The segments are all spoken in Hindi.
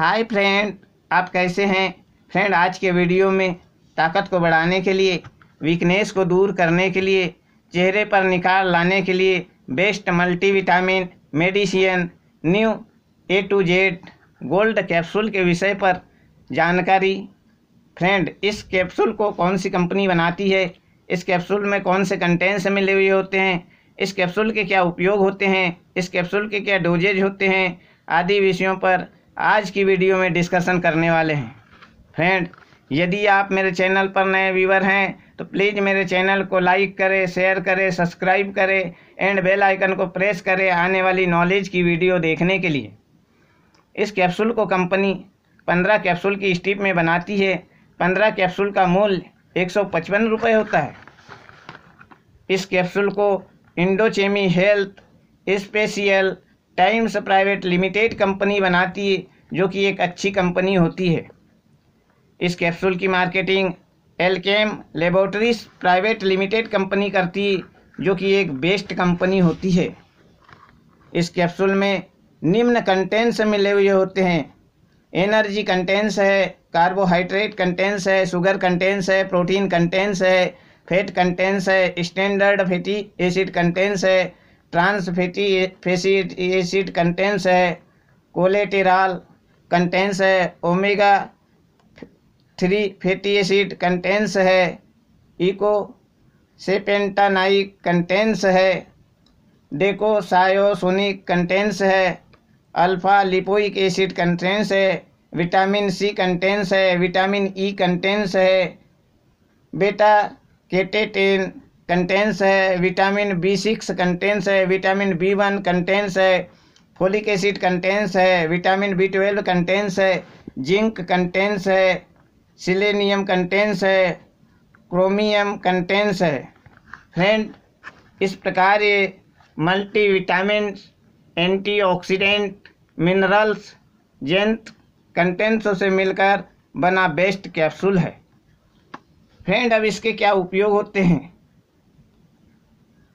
हाय फ्रेंड आप कैसे हैं फ्रेंड आज के वीडियो में ताकत को बढ़ाने के लिए वीकनेस को दूर करने के लिए चेहरे पर निकाल लाने के लिए best multivitamin medicine new A to Z gold capsule के विषय पर जानकारी फ्रेंड इस कैप्सूल को कौन सी कंपनी बनाती है इस कैप्सूल में कौन से कंटेंट्स मिले हुए होते हैं इस कैप्सूल के क्या उपयोग होते हैं इस कैप्सूल के क्या डोजेज होते हैं आदि विषयों पर आज की वीडियो में डिस्कशन करने वाले हैं फ्रेंड यदि आप मेरे चैनल पर नए व्यूवर हैं तो प्लीज़ मेरे चैनल को लाइक करें शेयर करें सब्सक्राइब करें एंड बेल आइकन को प्रेस करें आने वाली नॉलेज की वीडियो देखने के लिए इस कैप्सूल को कंपनी पंद्रह कैप्सूल की स्टिप में बनाती है पंद्रह कैप्सूल का मूल्य एक सौ पचपन रुपये होता है इस कैप्सूल को Indchemie Health Specialities Private Limited company बनाती है जो कि एक अच्छी कंपनी होती है इस कैप्सूल की marketing Alkem Laboratories Private Limited company करती जो कि एक बेस्ट कंपनी होती है इस कैप्सूल में निम्न कंटेंट्स मिले हुए होते हैं एनर्जी कंटेंट्स है कार्बोहाइड्रेट कंटेंट्स है शुगर कंटेंट्स है प्रोटीन कंटेंट्स है फैट कंटेंट्स है स्टैंडर्ड फैटी एसिड कंटेंट्स है ट्रांस फैटी एसिड कंटेंट्स है कोलेटेराल कंटेंस है omega three fatty acid contents है इको सेपेंटानाइक कंटेंस है डेकोसायोसोनिक कंटेंस है अल्फा लिपोइक एसिड कंटेंस है विटामिन सी कंटेंस है विटामिन ई कंटेंस है बेटा केटेटेन कंटेंस है विटामिन बी सिक्स कंटेंस है विटामिन बी वन कंटेंस है फोलिक एसिड कंटेंस है विटामिन बी ट्वेल्व कंटेंस है जिंक कंटेंस है सिलेनियम कंटेंस है क्रोमियम कंटेंस है फ्रेंड इस प्रकार ये मल्टी विटामिन एंटीऑक्सीडेंट मिनरल्स जेंथ कंटेंट्स से मिलकर बना बेस्ट कैप्सूल है फ्रेंड अब इसके क्या उपयोग होते हैं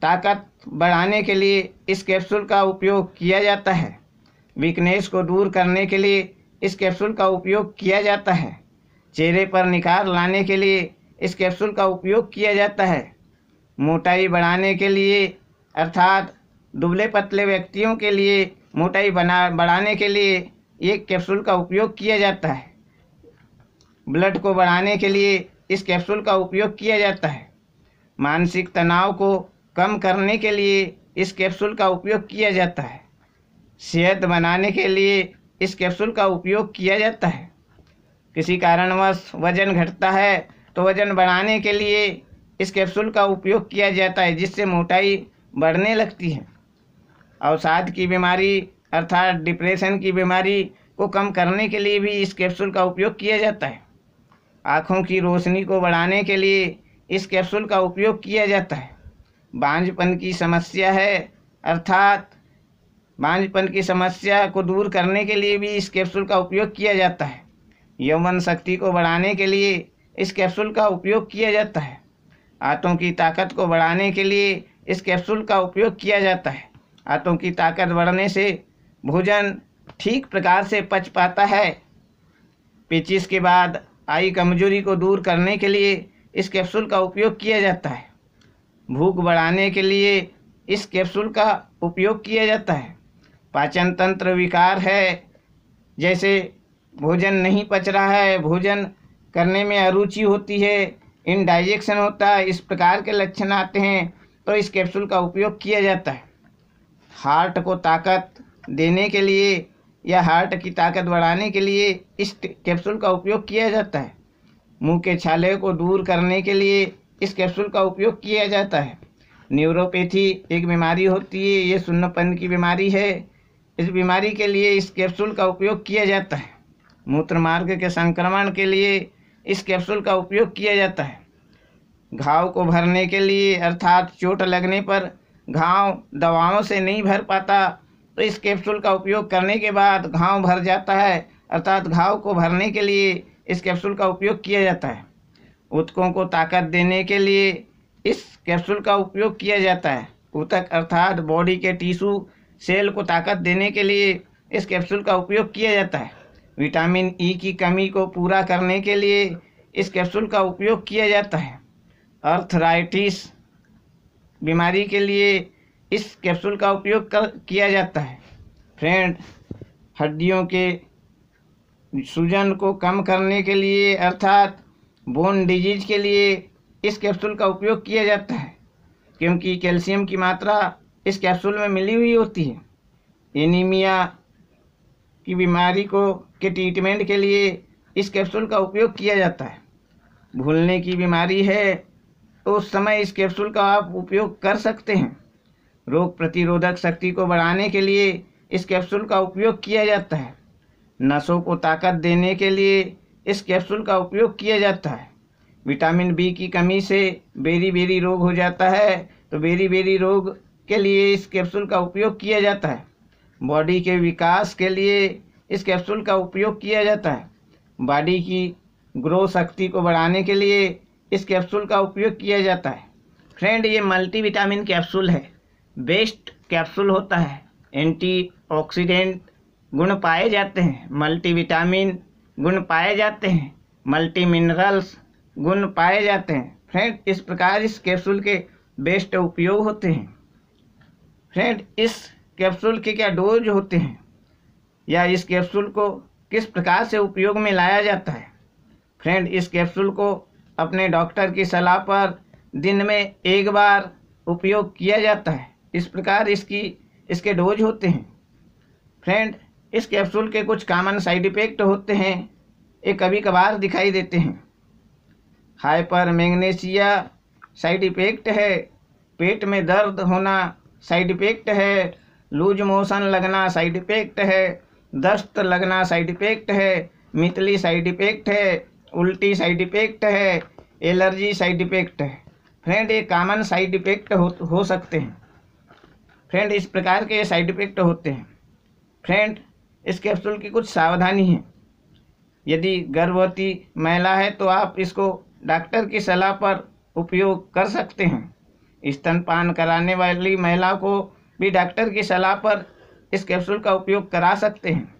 ताकत बढ़ाने के लिए इस कैप्सूल का उपयोग किया जाता है वीकनेस को दूर करने के लिए इस कैप्सूल का उपयोग किया जाता है चेहरे पर निखार लाने के लिए इस कैप्सूल का उपयोग किया जाता है मोटाई बढ़ाने के लिए अर्थात दुबले पतले व्यक्तियों के लिए मोटाई बना बढ़ाने के लिए ये कैप्सूल का उपयोग किया जाता है ब्लड को बढ़ाने के लिए इस कैप्सूल का उपयोग किया जाता है मानसिक तनाव को कम करने के लिए इस कैप्सूल का उपयोग किया जाता है सेहत बनाने के लिए इस कैप्सूल का उपयोग किया जाता है किसी कारणवश वजन घटता है तो वजन बढ़ाने के लिए इस कैप्सूल का उपयोग किया जाता है जिससे मोटाई बढ़ने लगती है अवसाद की बीमारी अर्थात डिप्रेशन की बीमारी को कम करने के लिए भी इस कैप्सूल का उपयोग किया जाता है आँखों की रोशनी को बढ़ाने के लिए इस कैप्सूल का उपयोग किया जाता है बांझपन की समस्या है अर्थात बांझपन की समस्या को दूर करने के लिए भी इस कैप्सूल का उपयोग किया जाता है यौवन शक्ति को बढ़ाने के लिए इस कैप्सूल का उपयोग किया जाता है आंतों की ताकत को बढ़ाने के लिए इस कैप्सूल का उपयोग किया जाता है आंतों की ताकत बढ़ने से भोजन ठीक प्रकार से पच पाता है पेचिस के बाद आई कमजोरी को दूर करने के लिए इस कैप्सूल का उपयोग किया जाता है भूख बढ़ाने के लिए इस कैप्सूल का उपयोग किया जाता है पाचन तंत्र विकार है जैसे भोजन नहीं पच रहा है भोजन करने में अरुचि होती है इनडाइजेक्शन होता है इस प्रकार के लक्षण आते हैं तो इस कैप्सूल का उपयोग किया जाता है हार्ट को ताकत देने के लिए या हार्ट की ताकत बढ़ाने के लिए इस कैप्सूल का उपयोग किया जाता है मुंह के छाले को दूर करने के लिए इस कैप्सूल का उपयोग किया जाता है न्यूरोपैथी एक बीमारी होती है ये सुन्नपन की बीमारी है इस बीमारी के लिए इस कैप्सूल का उपयोग किया जाता है मूत्र मार्ग के संक्रमण के लिए इस कैप्सूल का उपयोग किया जाता है घाव को भरने के लिए अर्थात चोट लगने पर घाव दवाओं से नहीं भर पाता तो इस कैप्सूल का उपयोग करने के बाद घाव भर जाता है अर्थात घाव को भरने के लिए इस कैप्सूल का उपयोग किया जाता है उतकों को ताकत देने के लिए इस कैप्सूल का उपयोग किया जाता है उतक अर्थात बॉडी के टिशू सेल को ताकत देने के लिए इस कैप्सूल का उपयोग किया जाता है विटामिन ई e की कमी को पूरा करने के लिए इस कैप्सूल का उपयोग किया जाता है अर्थराइटिस बीमारी के लिए इस कैप्सूल का उपयोग कर किया जाता है फ्रेंड हड्डियों के सूजन को कम करने के लिए अर्थात बोन डिजीज के लिए इस कैप्सूल का उपयोग किया जाता है क्योंकि कैल्शियम की मात्रा इस कैप्सूल में मिली हुई होती है एनीमिया की बीमारी को के ट्रीटमेंट के लिए इस कैप्सूल का उपयोग किया जाता है भूलने की बीमारी है तो उस समय इस कैप्सूल का आप उपयोग कर सकते हैं रोग प्रतिरोधक शक्ति को बढ़ाने के लिए इस कैप्सूल का उपयोग किया जाता है नसों को ताकत देने के लिए इस कैप्सूल का उपयोग किया जाता है विटामिन बी की कमी से बेरी बेरी रोग हो जाता है तो बेरी बेरी रोग के लिए इस कैप्सूल का उपयोग किया जाता है बॉडी के विकास के लिए इस कैप्सूल का उपयोग किया जाता है बॉडी की ग्रो शक्ति को बढ़ाने के लिए इस कैप्सूल का उपयोग किया जाता है फ्रेंड ये विटामिन कैप्सूल है बेस्ट कैप्सूल होता है ऑक्सीडेंट गुण पाए जाते हैं विटामिन गुण पाए जाते हैं मल्टी मिनरल्स गुण पाए जाते हैं फ्रेंड इस प्रकार इस कैप्सूल के बेस्ट उपयोग होते हैं फ्रेंड इस कैप्सूल के क्या डोज होते हैं या इस कैप्सूल को किस प्रकार से उपयोग में लाया जाता है फ्रेंड इस कैप्सूल को अपने डॉक्टर की सलाह पर दिन में एक बार उपयोग किया जाता है इस प्रकार इसकी इसके डोज होते हैं फ्रेंड इस कैप्सूल के कुछ कामन साइड इफ़ेक्ट होते हैं ये कभी कभार दिखाई देते हैं हाइपर मैग्नेशिया साइड इफ़ेक्ट है पेट में दर्द होना साइड इफ़ेक्ट है लूज मोशन लगना साइड इफ़ेक्ट है दस्त लगना साइड इफ़ेक्ट है मितली साइड इफ़ेक्ट है उल्टी साइड इफ़ेक्ट है एलर्जी साइड इफ़ेक्ट है फ्रेंड ये कामन साइड इफ़ेक्ट हो, हो सकते हैं फ्रेंड इस प्रकार के साइड इफ़ेक्ट होते हैं फ्रेंड इस कैप्सूल की कुछ सावधानी है यदि गर्भवती महिला है तो आप इसको डॉक्टर की सलाह पर उपयोग कर सकते हैं स्तनपान कराने वाली महिला को भी डॉक्टर की सलाह पर इस कैप्सूल का उपयोग करा सकते हैं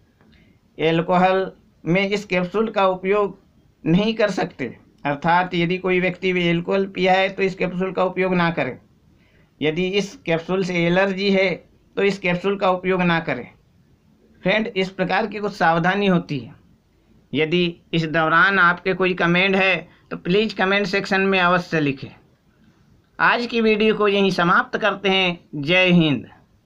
एल्कोहल में इस कैप्सूल का उपयोग नहीं कर सकते अर्थात यदि कोई व्यक्ति भी एल्कोहल पिया है तो इस कैप्सूल का उपयोग ना करें यदि इस कैप्सूल से एलर्जी है तो इस कैप्सूल का उपयोग ना करें फ्रेंड इस प्रकार की कुछ सावधानी होती है यदि इस दौरान आपके कोई कमेंट है तो प्लीज़ कमेंट सेक्शन में अवश्य लिखें आज की वीडियो को यहीं समाप्त करते हैं जय हिंद